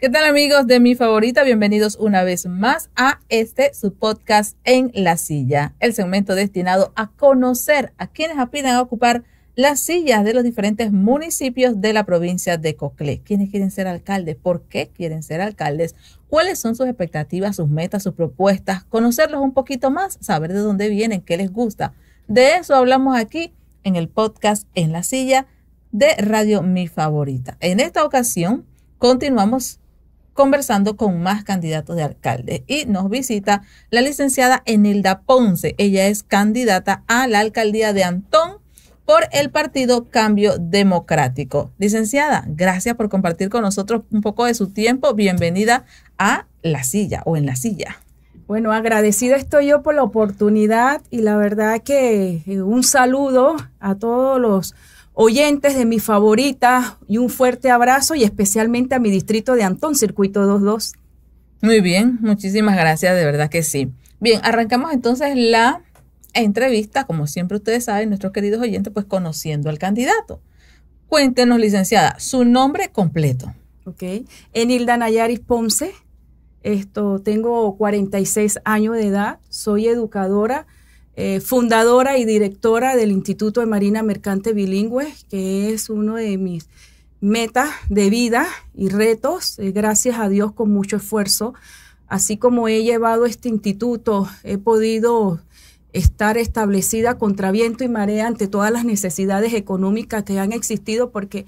¿Qué tal amigos de mi favorita? Bienvenidos una vez más a este su podcast en la silla, el segmento destinado a conocer a quienes aspiran a ocupar las sillas de los diferentes municipios de la provincia de Coclé. ¿Quiénes quieren ser alcaldes? ¿Por qué quieren ser alcaldes? ¿Cuáles son sus expectativas, sus metas, sus propuestas? Conocerlos un poquito más, saber de dónde vienen, qué les gusta. De eso hablamos aquí en el podcast en la silla de Radio Mi Favorita. En esta ocasión continuamos conversando con más candidatos de alcalde. Y nos visita la licenciada Enilda Ponce. Ella es candidata a la alcaldía de Antón por el partido Cambio Democrático. Licenciada, gracias por compartir con nosotros un poco de su tiempo. Bienvenida a La Silla o en la Silla. Bueno, agradecida estoy yo por la oportunidad y la verdad que un saludo a todos los oyentes de mi favorita y un fuerte abrazo y especialmente a mi distrito de Antón, Circuito 22. Muy bien, muchísimas gracias, de verdad que sí. Bien, arrancamos entonces la entrevista, como siempre ustedes saben, nuestros queridos oyentes, pues conociendo al candidato. Cuéntenos, licenciada, su nombre completo. Ok, Enilda Nayaris Ponce, esto, tengo 46 años de edad, soy educadora, eh, fundadora y directora del Instituto de Marina Mercante Bilingüe, que es uno de mis metas de vida y retos, eh, gracias a Dios con mucho esfuerzo. Así como he llevado este instituto, he podido estar establecida contra viento y marea ante todas las necesidades económicas que han existido, porque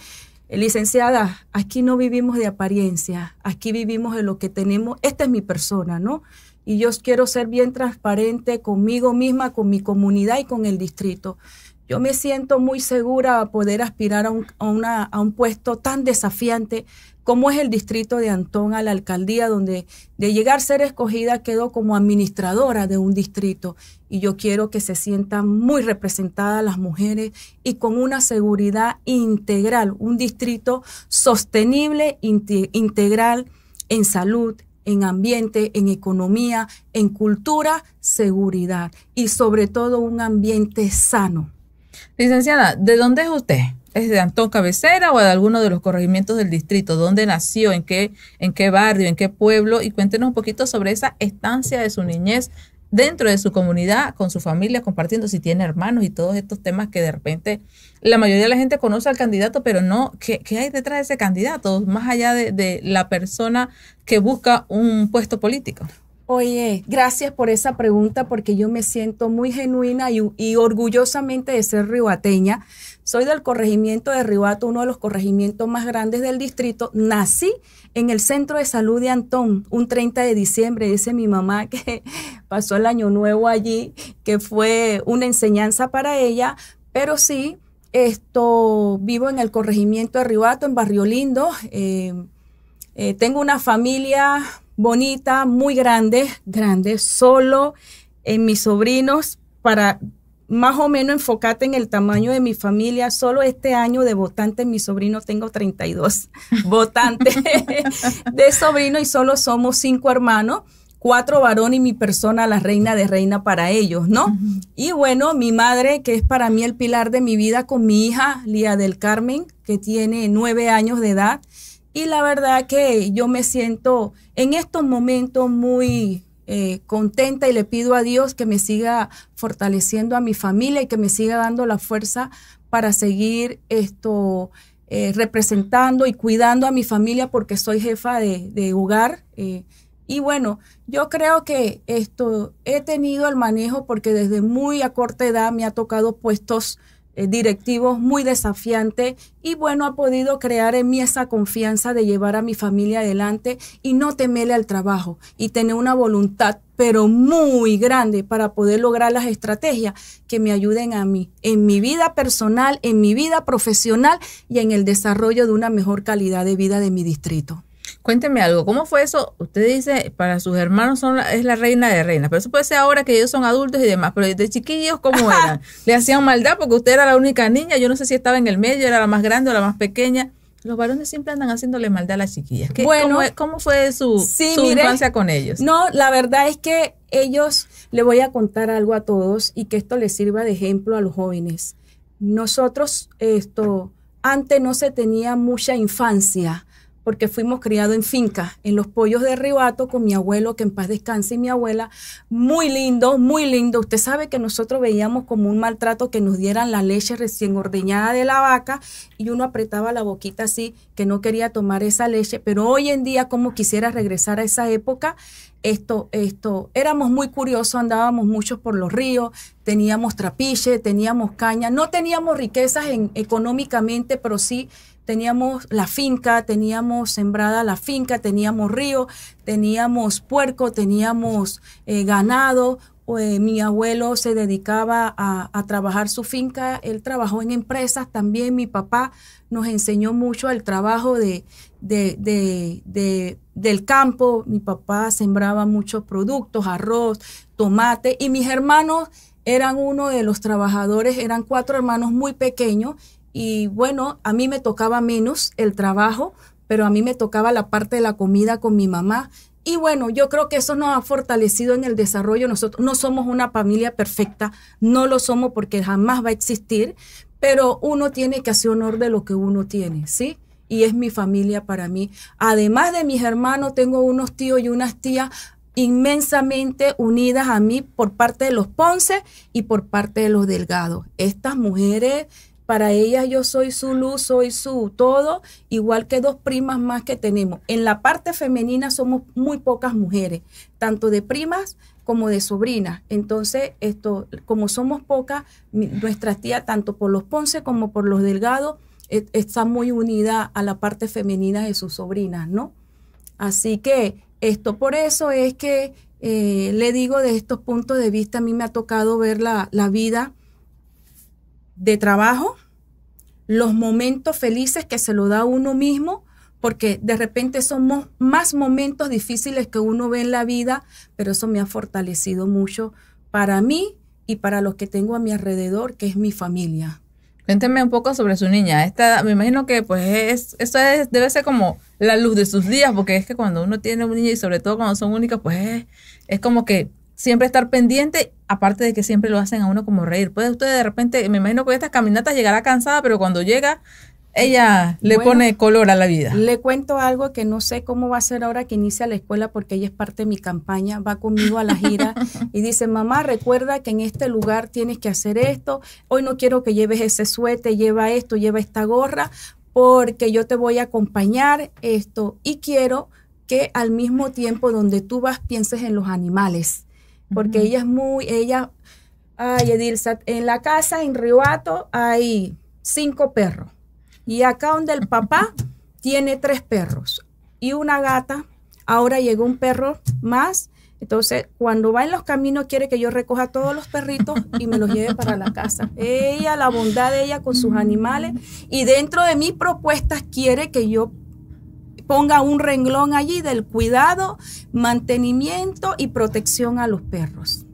eh, licenciada, aquí no vivimos de apariencia, aquí vivimos de lo que tenemos. Esta es mi persona, ¿no? Y yo quiero ser bien transparente conmigo misma, con mi comunidad y con el distrito. Yo me siento muy segura a poder aspirar a un, a un puesto tan desafiante cómo es el distrito de Antón a la alcaldía, donde de llegar a ser escogida quedó como administradora de un distrito. Y yo quiero que se sientan muy representadas las mujeres y con una seguridad integral, un distrito sostenible, integral en salud, en ambiente, en economía, en cultura, seguridad y sobre todo un ambiente sano. Licenciada, ¿de dónde es usted? es de Antón Cabecera o de alguno de los corregimientos del distrito, dónde nació, en qué, en qué barrio, en qué pueblo, y cuéntenos un poquito sobre esa estancia de su niñez dentro de su comunidad, con su familia, compartiendo si tiene hermanos y todos estos temas que de repente la mayoría de la gente conoce al candidato, pero no, ¿qué, qué hay detrás de ese candidato? Más allá de, de, la persona que busca un puesto político. Oye, gracias por esa pregunta porque yo me siento muy genuina y, orgullosamente de ser ribateña. Soy del corregimiento de Ribato, uno de los corregimientos más grandes del distrito. Nací en el centro de salud de Antón un 30 de diciembre, dice mi mamá que pasó el año nuevo allí, que fue una enseñanza para ella, pero sí, esto vivo en el corregimiento de Ribato, en Barrio Lindo. Eh, eh, tengo una familia bonita, muy grande, grande, solo en mis sobrinos para más o menos enfocarte en el tamaño de mi familia. Solo este año de votantes, mi sobrino tengo 32 votantes de sobrino y solo somos cinco hermanos cuatro varones y mi persona la reina de reina para ellos, ¿no? Y bueno, mi madre, que es para mí el pilar de mi vida, con mi hija, Lía del Carmen, que tiene nueve años de edad, y la verdad que yo me siento en estos momentos muy eh, contenta y le pido a Dios que me siga fortaleciendo a mi familia y que me siga dando la fuerza para seguir esto eh, representando y cuidando a mi familia porque soy jefa de, hogar. Eh, y bueno, yo creo que esto he tenido el manejo porque desde muy a corta edad me ha tocado puestos eh, directivo muy desafiante y bueno, ha podido crear en mí esa confianza de llevar a mi familia adelante y no temerle al trabajo y tener una voluntad, pero muy grande para poder lograr las estrategias que me ayuden a mí, en mi vida personal, en mi vida profesional y en el desarrollo de una mejor calidad de vida de mi distrito. Cuénteme algo, ¿cómo fue eso? Usted dice, para sus hermanos son es la reina de reinas, pero eso puede ser ahora que ellos son adultos y demás, pero de chiquillos, ¿cómo eran? ¿Le hacían maldad porque usted era la única niña? Yo no sé si estaba en el medio, era la más grande o la más pequeña. Los varones siempre andan haciéndole maldad a las chiquillas. bueno, e, ¿cómo, fue su, infancia con ellos? No, la verdad es que ellos, le voy a contar algo a todos y que esto les sirva de ejemplo a los jóvenes. Nosotros, esto, antes no se tenía mucha infancia porque fuimos criados en finca, en los pollos de Ribato, con mi abuelo, que en paz descanse, y mi abuela, muy lindo, muy lindo. Usted sabe que nosotros veíamos como un maltrato que nos dieran la leche recién ordeñada de la vaca y uno apretaba la boquita así, que no quería tomar esa leche, pero hoy en día, como quisiera regresar a esa época, esto, esto, éramos muy curiosos, andábamos muchos por los ríos, teníamos trapiche, teníamos caña, no teníamos riquezas en, económicamente, pero sí teníamos la finca, teníamos sembrada la finca, teníamos río, teníamos puerco, teníamos eh, ganado. Eh, mi abuelo se dedicaba a, trabajar su finca, él trabajó en empresas también, mi papá nos enseñó mucho el trabajo de, de, del campo, mi papá sembraba muchos productos, arroz, tomate, y mis hermanos eran uno de los trabajadores, eran cuatro hermanos muy pequeños y bueno, a mí me tocaba menos el trabajo, pero a mí me tocaba la parte de la comida con mi mamá. Y bueno, yo creo que eso nos ha fortalecido en el desarrollo. Nosotros no somos una familia perfecta, no lo somos porque jamás va a existir, pero uno tiene que hacer honor de lo que uno tiene, ¿sí? Y es mi familia para mí. Además de mis hermanos, tengo unos tíos y unas tías inmensamente unidas a mí por parte de los Ponce y por parte de los Delgados. Estas mujeres para ellas yo soy su luz, soy su todo, igual que dos primas más que tenemos. En la parte femenina somos muy pocas mujeres, tanto de primas como de sobrinas. Entonces, esto, como somos pocas, nuestras tías, tanto por los Ponce como por los Delgados, e, está muy unida a la parte femenina de sus sobrinas, ¿no? Así que esto, por eso es que eh, le digo de estos puntos de vista, a mí me ha tocado ver la, la vida de trabajo, los momentos felices que se lo da uno mismo, porque de repente son más momentos difíciles que uno ve en la vida, pero eso me ha fortalecido mucho para mí y para los que tengo a mi alrededor, que es mi familia. Cuénteme un poco sobre su niña. Esta, me imagino que pues es, eso debe ser como la luz de sus días, porque es que cuando uno tiene un niño y sobre todo cuando son únicos, pues es como que siempre estar pendiente, aparte de que siempre lo hacen a uno como reír. Puede usted de repente, me imagino que estas caminatas llegará cansada, pero cuando llega, ella le pone color a la vida. Le cuento algo que no sé cómo va a ser ahora que inicia la escuela porque ella es parte de mi campaña, va conmigo a la gira y dice, mamá, recuerda que en este lugar tienes que hacer esto, hoy no quiero que lleves ese suete, lleva esto, lleva esta gorra, porque yo te voy a acompañar esto y quiero que al mismo tiempo donde tú vas pienses en los animales porque ella es muy, ella, ay Edilsa, en la casa en Riobato hay cinco perros y acá donde el papá tiene tres perros y una gata, ahora llegó un perro más. Entonces, cuando va en los caminos, quiere que yo recoja todos los perritos y me los lleve para la casa. Ella, la bondad de ella con sus animales. Y dentro de mis propuestas, quiere que yo ponga un renglón allí del cuidado, mantenimiento y protección a los perros.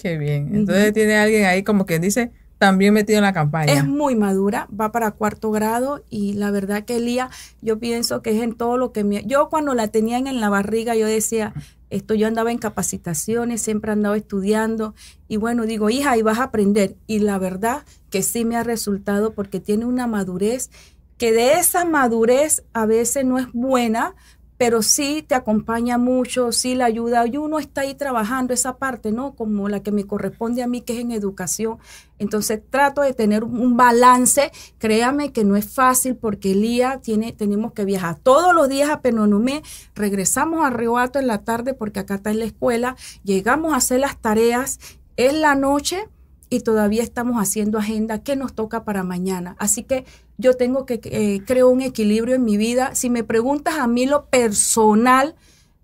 Qué bien. Entonces tiene alguien ahí como quien dice, también metido en la campaña. Es muy madura, va para cuarto grado y la verdad que Elía, yo pienso que es en todo lo que me... Yo cuando la tenían en la barriga, yo decía, esto yo andaba en capacitaciones, siempre andaba estudiando y bueno, digo, hija, y vas a aprender. Y la verdad que sí me ha resultado porque tiene una madurez que de esa madurez a veces no es buena, pero sí te acompaña mucho, sí la ayuda. Y uno está ahí trabajando esa parte, ¿no? Como la que me corresponde a mí, que es en educación. Entonces trato de tener un balance. Créame que no es fácil porque el día tiene, tenemos que viajar todos los días a Penonumé Regresamos a Alto en la tarde porque acá está en la escuela. Llegamos a hacer las tareas. Es la noche y todavía estamos haciendo agenda que nos toca para mañana. Así que yo tengo que eh, creo un equilibrio en mi vida. Si me preguntas a mí lo personal,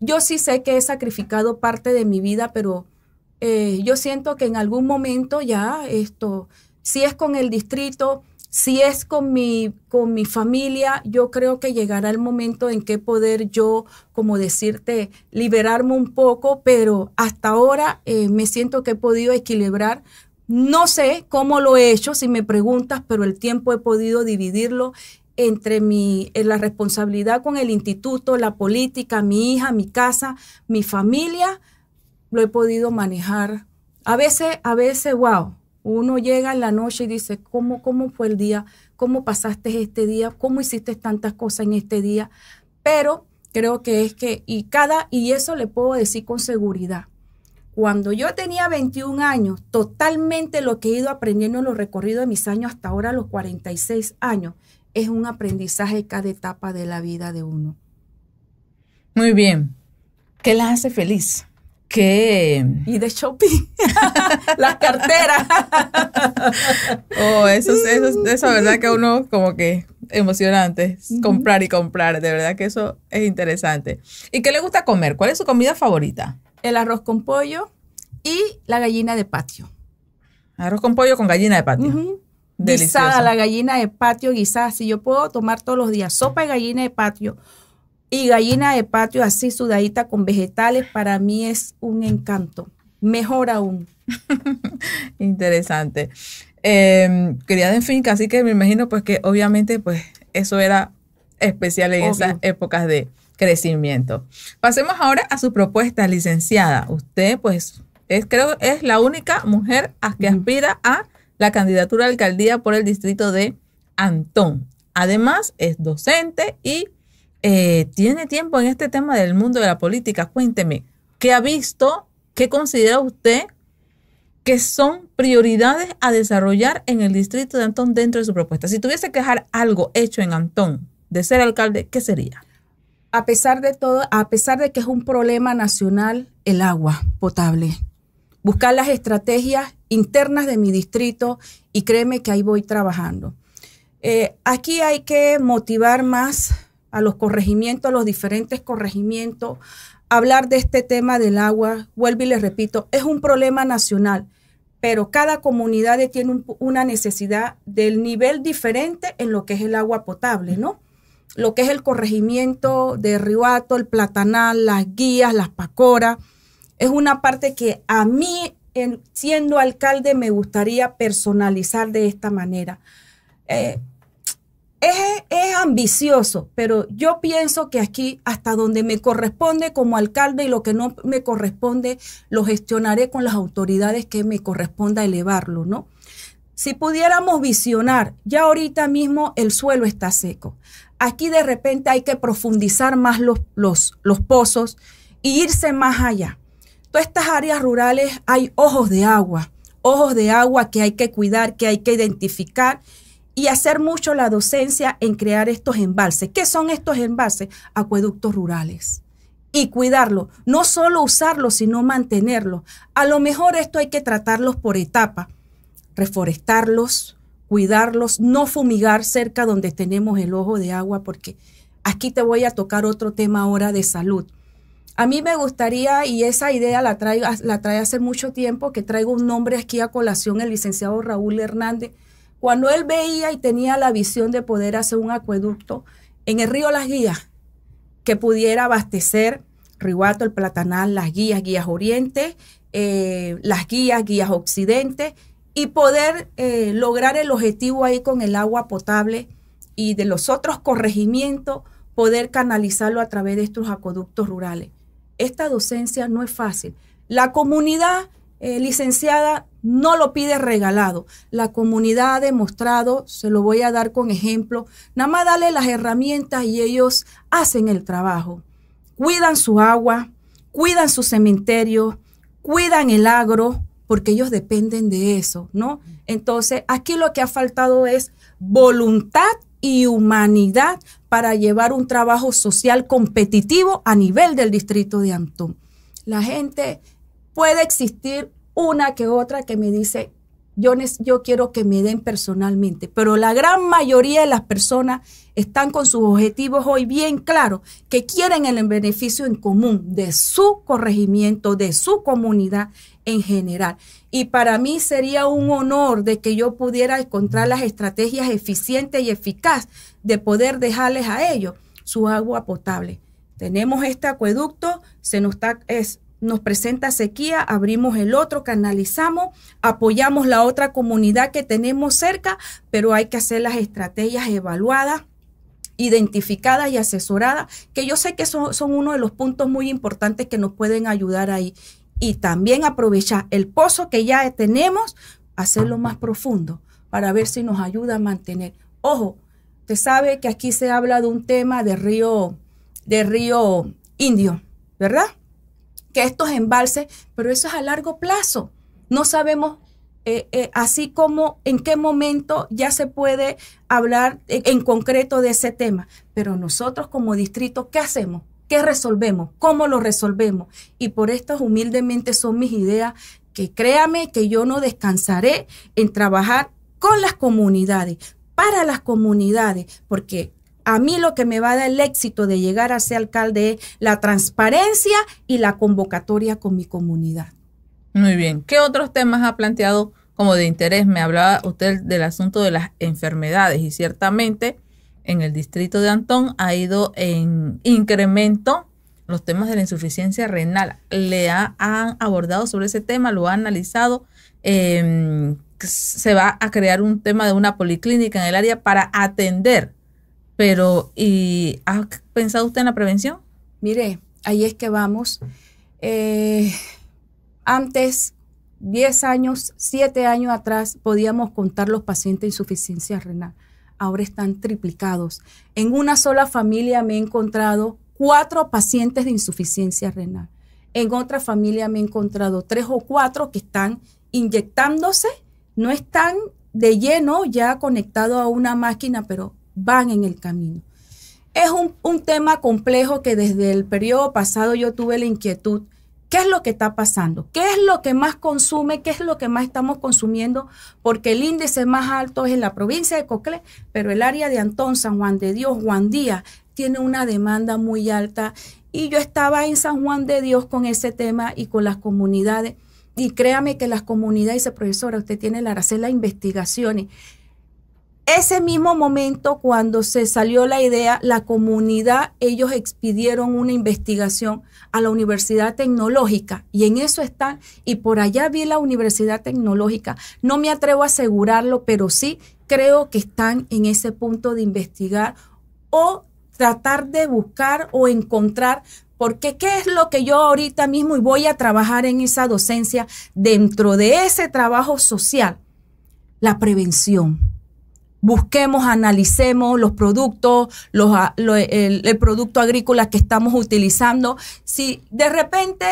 yo sí sé que he sacrificado parte de mi vida, pero eh, yo siento que en algún momento ya esto, si es con el distrito, si es con mi, con mi familia, yo creo que llegará el momento en que poder yo, como decirte, liberarme un poco, pero hasta ahora eh, me siento que he podido equilibrar no sé cómo lo he hecho, si me preguntas, pero el tiempo he podido dividirlo entre mi, en eh, la responsabilidad con el instituto, la política, mi hija, mi casa, mi familia, lo he podido manejar. A veces, a veces, wow, uno llega en la noche y dice, ¿cómo, cómo fue el día? ¿Cómo pasaste este día? ¿Cómo hiciste tantas cosas en este día? Pero creo que es que, y cada, y eso le puedo decir con seguridad, cuando yo tenía 21 años, totalmente lo que he ido aprendiendo en los recorridos de mis años hasta ahora, los 46 años, es un aprendizaje cada etapa de la vida de uno. Muy bien. ¿Qué las hace feliz? ¿Qué? Y de shopping. las carteras. oh, eso, eso, eso es verdad que uno como que emocionante. Comprar y comprar. De verdad que eso es interesante. ¿Y qué le gusta comer? ¿Cuál es su comida favorita? el arroz con pollo y la gallina de patio. Arroz con pollo con gallina de patio. la gallina de patio guisada. Si yo puedo tomar todos los días sopa de gallina de patio y gallina de patio así sudadita con vegetales, para mí es un encanto. Mejor aún. Interesante. Eh, em, criada en finca, así que me imagino pues que obviamente pues eso era especial en esas épocas de, crecimiento. Pasemos ahora a su propuesta, licenciada. Usted, pues, es, creo es la única mujer que aspira a la candidatura a alcaldía por el distrito de Antón. Además, es docente y eh, tiene tiempo en este tema del mundo de la política. Cuénteme, ¿qué ha visto? ¿Qué considera usted que son prioridades a desarrollar en el distrito de Antón dentro de su propuesta? Si tuviese que dejar algo hecho en Antón de ser alcalde, ¿qué sería? a pesar de todo, a pesar de que es un problema nacional, el agua potable. Buscar las estrategias internas de mi distrito y créeme que ahí voy trabajando. Eh, aquí hay que motivar más a los corregimientos, a los diferentes corregimientos, hablar de este tema del agua. Vuelvo y les repito, es un problema nacional, pero cada comunidad tiene una necesidad del nivel diferente en lo que es el agua potable, ¿no? lo que es el corregimiento de Riwato, el Platanal, las guías, las pacoras. Es una parte que a mí, siendo alcalde, me gustaría personalizar de esta manera. Eh, es, es, ambicioso, pero yo pienso que aquí, hasta donde me corresponde como alcalde y lo que no me corresponde, lo gestionaré con las autoridades que me corresponda elevarlo, ¿no? Si pudiéramos visionar, ya ahorita mismo el suelo está seco. Aquí de repente hay que profundizar más los, los, pozos e irse más allá. Todas estas áreas rurales hay ojos de agua, ojos de agua que hay que cuidar, que hay que identificar y hacer mucho la docencia en crear estos embalses. ¿Qué son estos embalses? Acueductos rurales. Y cuidarlo, no solo usarlos, sino mantenerlos. A lo mejor esto hay que tratarlos por etapa, reforestarlos, cuidarlos, no fumigar cerca donde tenemos el ojo de agua, porque aquí te voy a tocar otro tema ahora de salud. A mí me gustaría, y esa idea la trae, la trae hace mucho tiempo, que traigo un nombre aquí a colación, el licenciado Raúl Hernández. Cuando él veía y tenía la visión de poder hacer un acueducto en el río Las Guías, que pudiera abastecer Rihuato, el Platanal, Las Guías, Guías Oriente, eh, Las Guías, Guías Occidente y poder eh, lograr el objetivo ahí con el agua potable y de los otros corregimientos poder canalizarlo a través de estos acueductos rurales. Esta docencia no es fácil. La comunidad eh, licenciada no lo pide regalado. La comunidad ha demostrado, se lo voy a dar con ejemplo, nada más darle las herramientas y ellos hacen el trabajo. Cuidan su agua, cuidan su cementerio, cuidan el agro, porque ellos dependen de eso, ¿no? Entonces, aquí lo que ha faltado es voluntad y humanidad para llevar un trabajo social competitivo a nivel del distrito de Antón. La gente puede existir una que otra que me dice, yo, yo quiero que me den personalmente, pero la gran mayoría de las personas están con sus objetivos hoy bien claros, que quieren el beneficio en común de su corregimiento, de su comunidad en general. Y para mí sería un honor de que yo pudiera encontrar las estrategias eficientes y eficaces de poder dejarles a ellos su agua potable. Tenemos este acueducto, se nos está, nos presenta sequía, abrimos el otro, canalizamos, apoyamos la otra comunidad que tenemos cerca, pero hay que hacer las estrategias evaluadas identificadas y asesoradas, que yo sé que son, son uno de los puntos muy importantes que nos pueden ayudar ahí y también aprovechar el pozo que ya tenemos, hacerlo más profundo para ver si nos ayuda a mantener. Ojo, usted sabe que aquí se habla de un tema de río, de río indio, ¿verdad? Que estos embalses, pero eso es a largo plazo. No sabemos eh, eh, así como en qué momento ya se puede hablar en concreto de ese tema. Pero nosotros como distrito, ¿qué hacemos? ¿Qué resolvemos? ¿Cómo lo resolvemos? Y por estas humildemente son mis ideas que créame que yo no descansaré en trabajar con las comunidades, para las comunidades, porque a mí lo que me va a dar el éxito de llegar a ser alcalde es la transparencia y la convocatoria con mi comunidad. Muy bien. ¿Qué otros temas ha planteado como de interés? Me hablaba usted del asunto de las enfermedades y ciertamente en el distrito de Antón ha ido en incremento los temas de la insuficiencia renal. Le han abordado sobre ese tema, lo han analizado. Em, se va a crear un tema de una policlínica en el área para atender. Pero, ¿y ha pensado usted en la prevención? Mire, ahí es que vamos. Eh, antes, 10 años, 7 años atrás, podíamos contar los pacientes de insuficiencia renal ahora están triplicados. En una sola familia me he encontrado cuatro pacientes de insuficiencia renal. En otra familia me he encontrado tres o cuatro que están inyectándose, no están de lleno ya conectados a una máquina, pero van en el camino. Es un, tema complejo que desde el periodo pasado yo tuve la inquietud ¿Qué es lo que está pasando? ¿Qué es lo que más consume? ¿Qué es lo que más estamos consumiendo? Porque el índice más alto es en la provincia de Coclé, pero el área de Antón, San Juan de Dios, Juan Díaz, tiene una demanda muy alta. Y yo estaba en San Juan de Dios con ese tema y con las comunidades. Y créame que las comunidades, dice profesora, usted tiene la las Investigaciones ese mismo momento, cuando se salió la idea, la comunidad, ellos expidieron una investigación a la Universidad Tecnológica y en eso están, y por allá vi la Universidad Tecnológica. No me atrevo a asegurarlo, pero sí creo que están en ese punto de investigar o tratar de buscar o encontrar porque qué es lo que yo ahorita mismo y voy a trabajar en esa docencia dentro de ese trabajo social, la prevención busquemos, analicemos los productos, el, producto agrícola que estamos utilizando. Si de repente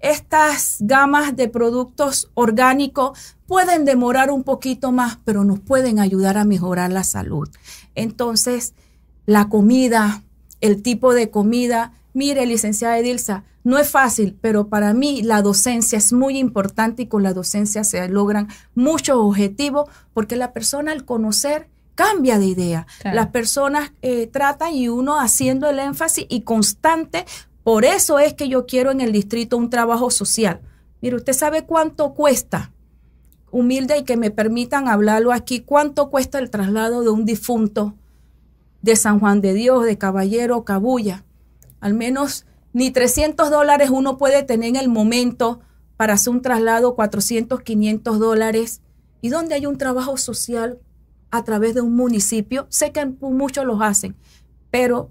estas gamas de productos orgánicos pueden demorar un poquito más, pero nos pueden ayudar a mejorar la salud. Entonces, la comida, el tipo de comida. Mire, licenciada Edilsa, no es fácil, pero para mí la docencia es muy importante y con la docencia se logran muchos objetivos porque la persona al conocer cambia de idea. Las personas eh, tratan y uno haciendo el énfasis y constante. Por eso es que yo quiero en el distrito un trabajo social. Mire, usted sabe cuánto cuesta, humilde y que me permitan hablarlo aquí, cuánto cuesta el traslado de un difunto de San Juan de Dios, de Caballero, Cabulla. Al menos ni 300 dólares uno puede tener en el momento para hacer un traslado, 400, 500 dólares. ¿Y donde hay un trabajo social a través de un municipio? Sé que muchos los hacen, pero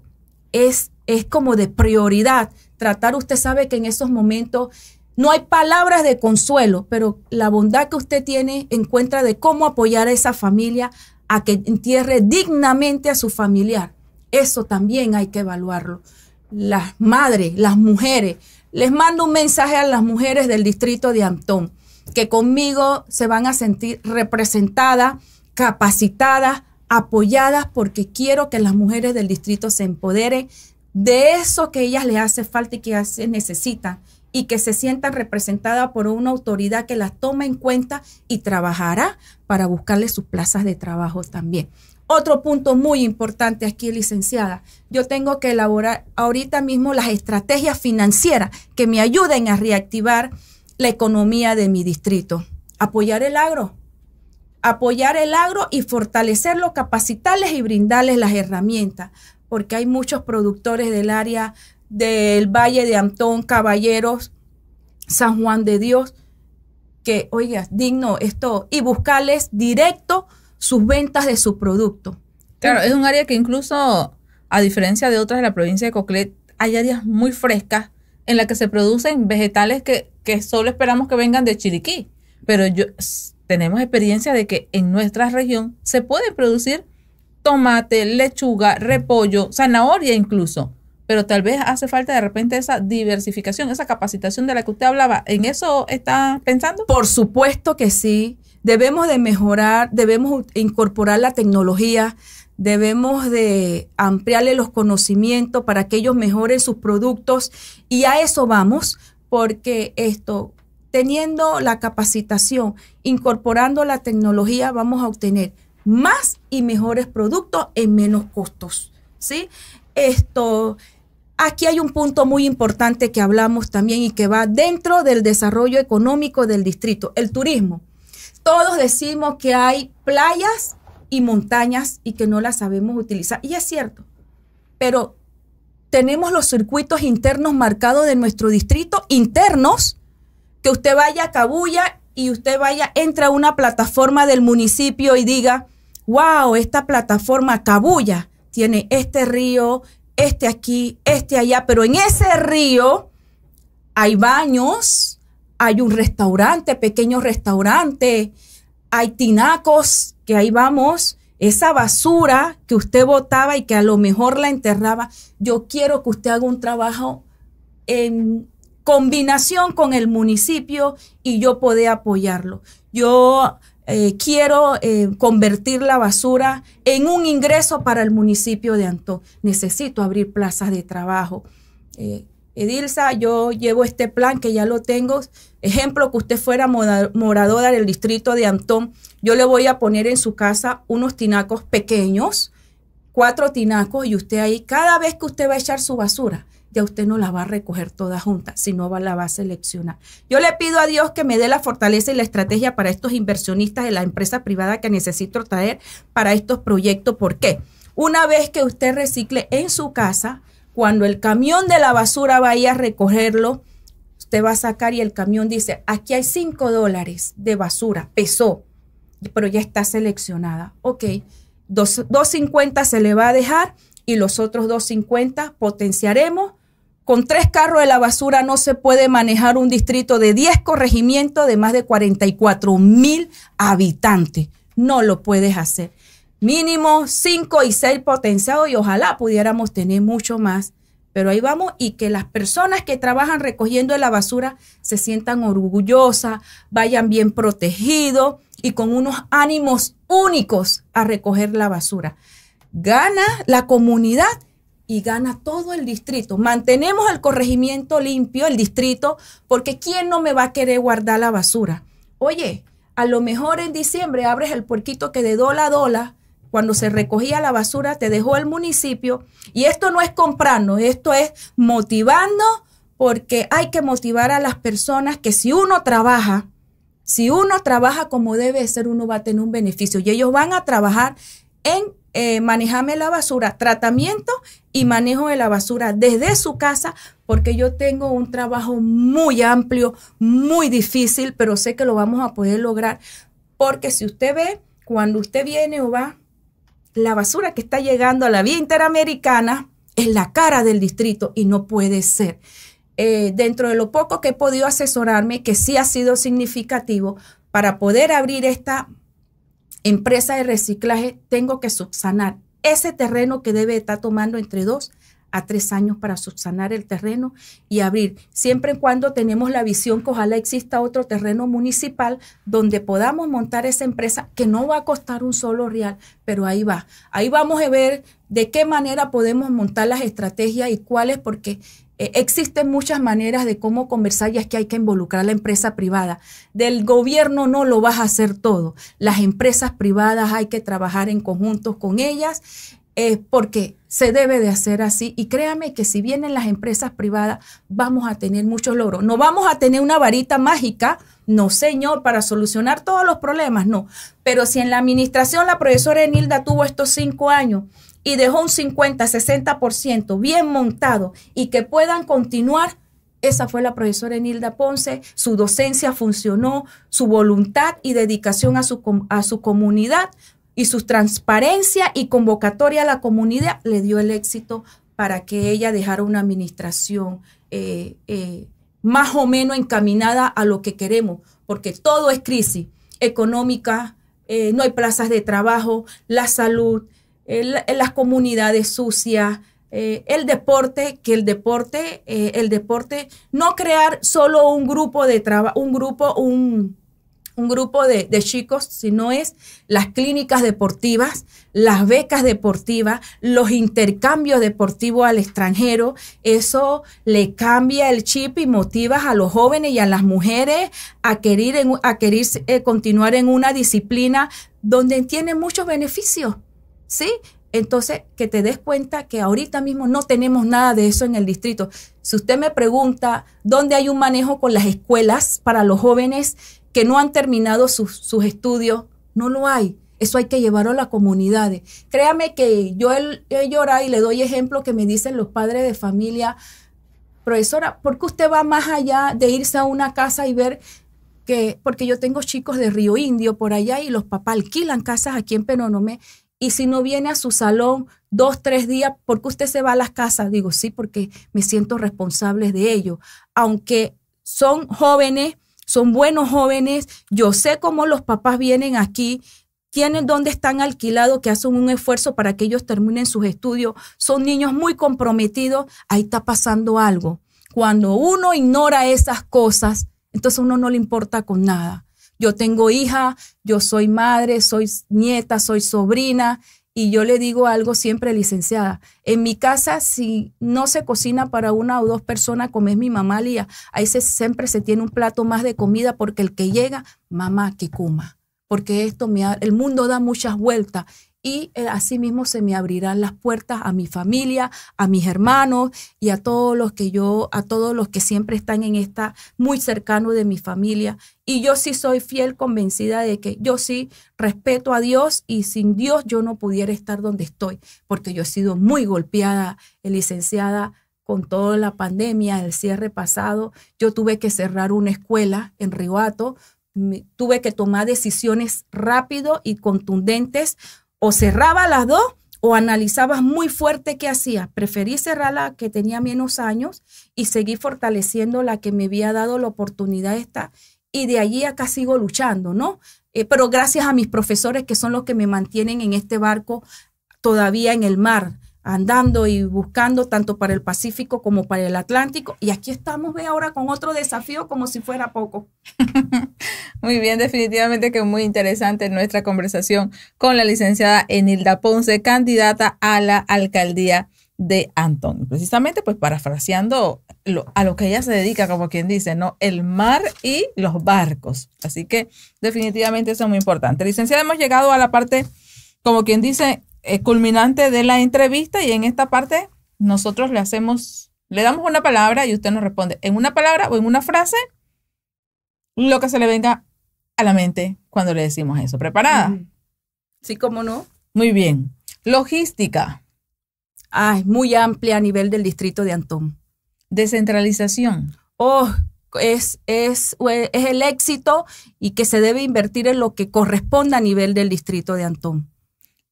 es, es como de prioridad tratar. Usted sabe que en esos momentos no hay palabras de consuelo, pero la bondad que usted tiene encuentra de cómo apoyar a esa familia a que entierre dignamente a su familiar. Eso también hay que evaluarlo las madres, las mujeres. Les mando un mensaje a las mujeres del distrito de Antón, que conmigo se van a sentir representadas, capacitadas, apoyadas, porque quiero que las mujeres del distrito se empoderen de eso que ellas les hace falta y que necesitan y que se sientan representadas por una autoridad que las tome en cuenta y trabajará para buscarles sus plazas de trabajo también. Otro punto muy importante aquí, licenciada, yo tengo que elaborar ahorita mismo las estrategias financieras que me ayuden a reactivar la economía de mi distrito. Apoyar el agro, apoyar el agro y fortalecerlo, capacitarles y brindarles las herramientas, porque hay muchos productores del área del Valle de Antón, Caballeros, San Juan de Dios, que, oiga, digno esto, y buscarles directo sus ventas de su producto. Claro, es un área que incluso, a diferencia de otras de la provincia de Coclet, hay áreas muy frescas en las que se producen vegetales que, que solo esperamos que vengan de Chiriquí. Pero yo, tenemos experiencia de que en nuestra región se puede producir tomate, lechuga, repollo, zanahoria incluso. Pero tal vez hace falta de repente esa diversificación, esa capacitación de la que usted hablaba. ¿En eso está pensando? Por supuesto que sí. Debemos de mejorar, debemos incorporar la tecnología, debemos de ampliarle los conocimientos para que ellos mejoren sus productos y a eso vamos porque esto teniendo la capacitación, incorporando la tecnología vamos a obtener más y mejores productos en menos costos, ¿sí? Esto aquí hay un punto muy importante que hablamos también y que va dentro del desarrollo económico del distrito, el turismo todos decimos que hay playas y montañas y que no las sabemos utilizar. Y es cierto, pero tenemos los circuitos internos marcados de nuestro distrito, internos, que usted vaya a Cabulla y usted vaya, entra a una plataforma del municipio y diga, wow, esta plataforma Cabulla tiene este río, este aquí, este allá, pero en ese río hay baños, hay un restaurante, pequeño restaurante, hay tinacos, que ahí vamos, esa basura que usted botaba y que a lo mejor la enterraba, yo quiero que usted haga un trabajo en combinación con el municipio y yo poder apoyarlo. Yo eh, quiero eh, convertir la basura en un ingreso para el municipio de Antón. Necesito abrir plazas de trabajo. Eh, Edilsa, yo llevo este plan que ya lo tengo. Ejemplo, que usted fuera moradora del distrito de Antón, yo le voy a poner en su casa unos tinacos pequeños, cuatro tinacos, y usted ahí, cada vez que usted va a echar su basura, ya usted no la va a recoger toda junta, sino va, la va a seleccionar. Yo le pido a Dios que me dé la fortaleza y la estrategia para estos inversionistas de la empresa privada que necesito traer para estos proyectos. ¿Por qué? Una vez que usted recicle en su casa, cuando el camión de la basura vaya a recogerlo, usted va a sacar y el camión dice, aquí hay 5 dólares de basura, pesó, pero ya está seleccionada. Ok, 2.50 se le va a dejar y los otros 2.50 potenciaremos. Con tres carros de la basura no se puede manejar un distrito de 10 corregimientos de más de 44 mil habitantes. No lo puedes hacer mínimo 5 y 6 potenciados y ojalá pudiéramos tener mucho más. Pero ahí vamos y que las personas que trabajan recogiendo la basura se sientan orgullosas, vayan bien protegidos y con unos ánimos únicos a recoger la basura. Gana la comunidad y gana todo el distrito. Mantenemos el corregimiento limpio, el distrito, porque ¿quién no me va a querer guardar la basura? Oye, a lo mejor en diciembre abres el puerquito que de dola a dólar cuando se recogía la basura, te dejó el municipio. Y esto no es comprando, esto es motivando, porque hay que motivar a las personas que si uno trabaja, si uno trabaja como debe ser, uno va a tener un beneficio. Y ellos van a trabajar en eh, manejarme la basura, tratamiento y manejo de la basura desde su casa, porque yo tengo un trabajo muy amplio, muy difícil, pero sé que lo vamos a poder lograr. Porque si usted ve, cuando usted viene o va la basura que está llegando a la vía interamericana es la cara del distrito y no puede ser. Eh, dentro de lo poco que he podido asesorarme, que sí ha sido significativo, para poder abrir esta empresa de reciclaje, tengo que subsanar ese terreno que debe estar tomando entre dos a tres años para subsanar el terreno y abrir, siempre y cuando tenemos la visión que ojalá exista otro terreno municipal donde podamos montar esa empresa que no va a costar un solo real, pero ahí va. Ahí vamos a ver de qué manera podemos montar las estrategias y cuáles, porque eh, existen muchas maneras de cómo conversar y es que hay que involucrar a la empresa privada. Del gobierno no lo vas a hacer todo. Las empresas privadas hay que trabajar en conjunto con ellas es porque se debe de hacer así. Y créame que si vienen las empresas privadas, vamos a tener muchos logros. No vamos a tener una varita mágica, no señor, para solucionar todos los problemas, no. Pero si en la administración la profesora Enilda tuvo estos cinco años y dejó un 50, 60% bien montado y que puedan continuar, esa fue la profesora Enilda Ponce, su docencia funcionó, su voluntad y dedicación a su, a su comunidad y su transparencia y convocatoria a la comunidad le dio el éxito para que ella dejara una administración eh, eh, más o menos encaminada a lo que queremos, porque todo es crisis económica, eh, no hay plazas de trabajo, la salud, las comunidades sucias, el deporte, que el deporte, el deporte, no crear solo un grupo de trabajo, un grupo, un, un grupo de, chicos, chicos, sino es las clínicas deportivas, las becas deportivas, los intercambios deportivos al extranjero. Eso le cambia el chip y motiva a los jóvenes y a las mujeres a querer, a querer eh, continuar en una disciplina donde tiene muchos beneficios. ¿Sí? Entonces, que te des cuenta que ahorita mismo no tenemos nada de eso en el distrito. Si usted me pregunta dónde hay un manejo con las escuelas para los jóvenes que no han terminado sus, estudios, no lo hay. Eso hay que llevarlo a las comunidades. Créame que yo he y le doy ejemplo que me dicen los padres de familia, profesora, ¿por qué usted va más allá de irse a una casa y ver que, porque yo tengo chicos de Río Indio por allá y los papás alquilan casas aquí en Penonomé y si no viene a su salón dos, tres días, ¿por qué usted se va a las casas? Digo, sí, porque me siento responsable de ello. Aunque son jóvenes, son buenos jóvenes, yo sé cómo los papás vienen aquí, tienen dónde están alquilados, que hacen un esfuerzo para que ellos terminen sus estudios, son niños muy comprometidos, ahí está pasando algo. Cuando uno ignora esas cosas, entonces a uno no le importa con nada. Yo tengo hija, yo soy madre, soy nieta, soy sobrina, y yo le digo algo siempre, licenciada, en mi casa si no se cocina para una o dos personas, como es mi mamá Lía, ahí siempre se tiene un plato más de comida porque el que llega, mamá, que coma, porque esto me el mundo da muchas vueltas y eh, así mismo se me abrirán las puertas a mi familia, a mis hermanos y a todos los que yo, a todos los que siempre están en esta muy cercano de mi familia. Y yo sí soy fiel, convencida de que yo sí respeto a Dios y sin Dios yo no pudiera estar donde estoy, porque yo he sido muy golpeada, eh, licenciada con toda la pandemia, el cierre pasado, yo tuve que cerrar una escuela en Riohato, tuve que tomar decisiones rápido y contundentes o cerraba las dos o analizaba muy fuerte qué hacía. Preferí cerrar la que tenía menos años y seguí fortaleciendo la que me había dado la oportunidad esta. Y de allí acá sigo luchando, ¿no? Eh, pero gracias a mis profesores que son los que me mantienen en este barco todavía en el mar andando y buscando tanto para el Pacífico como para el Atlántico. Y aquí estamos, ve ahora, con otro desafío como si fuera poco. muy bien, definitivamente que muy interesante nuestra conversación con la licenciada Enilda Ponce, candidata a la alcaldía de Antón. Precisamente, pues parafraseando a lo que ella se dedica, como quien dice, ¿no? El mar y los barcos. Así que definitivamente eso es muy importante. Licenciada, hemos llegado a la parte, como quien dice, eh, culminante de la entrevista y en esta parte nosotros le hacemos, le damos una palabra y usted nos responde en una palabra o en una frase lo que se le venga a la mente cuando le decimos eso. ¿Preparada? Sí, cómo no. Muy bien. Logística. Ah, es muy amplia a nivel del distrito de Antón. Descentralización. Oh, es, es, es el éxito y que se debe invertir en lo que corresponda a nivel del distrito de Antón.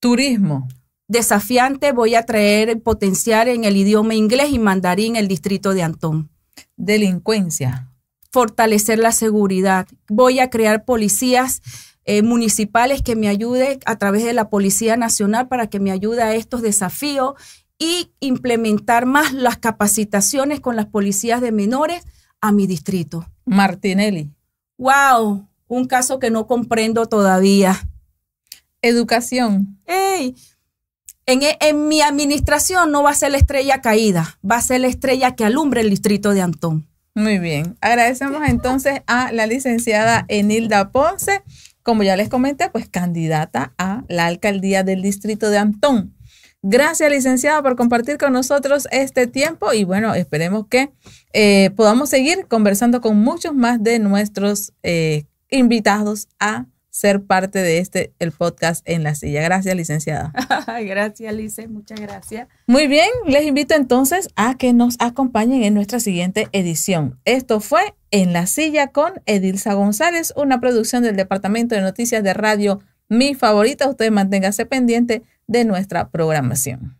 Turismo. Desafiante, voy a traer, potenciar en el idioma inglés y mandarín el distrito de Antón. Delincuencia. Fortalecer la seguridad. Voy a crear policías eh, municipales que me ayuden a través de la Policía Nacional para que me ayude a estos desafíos y implementar más las capacitaciones con las policías de menores a mi distrito. Martinelli. Wow, un caso que no comprendo todavía. Educación. ¡Ey! E, en, mi administración no va a ser la estrella caída, va a ser la estrella que alumbre el distrito de Antón. Muy bien. Agradecemos entonces a la licenciada Enilda Ponce, como ya les comenté, pues candidata a la alcaldía del distrito de Antón. Gracias, licenciada, por compartir con nosotros este tiempo y bueno, esperemos que eh, podamos seguir conversando con muchos más de nuestros eh, invitados a ser parte de este, el podcast en la silla. Gracias, licenciada. gracias, Lice, muchas gracias. Muy bien, les invito entonces a que nos acompañen en nuestra siguiente edición. Esto fue En la silla con Edilsa González, una producción del Departamento de Noticias de Radio Mi Favorita. Ustedes manténgase pendiente de nuestra programación.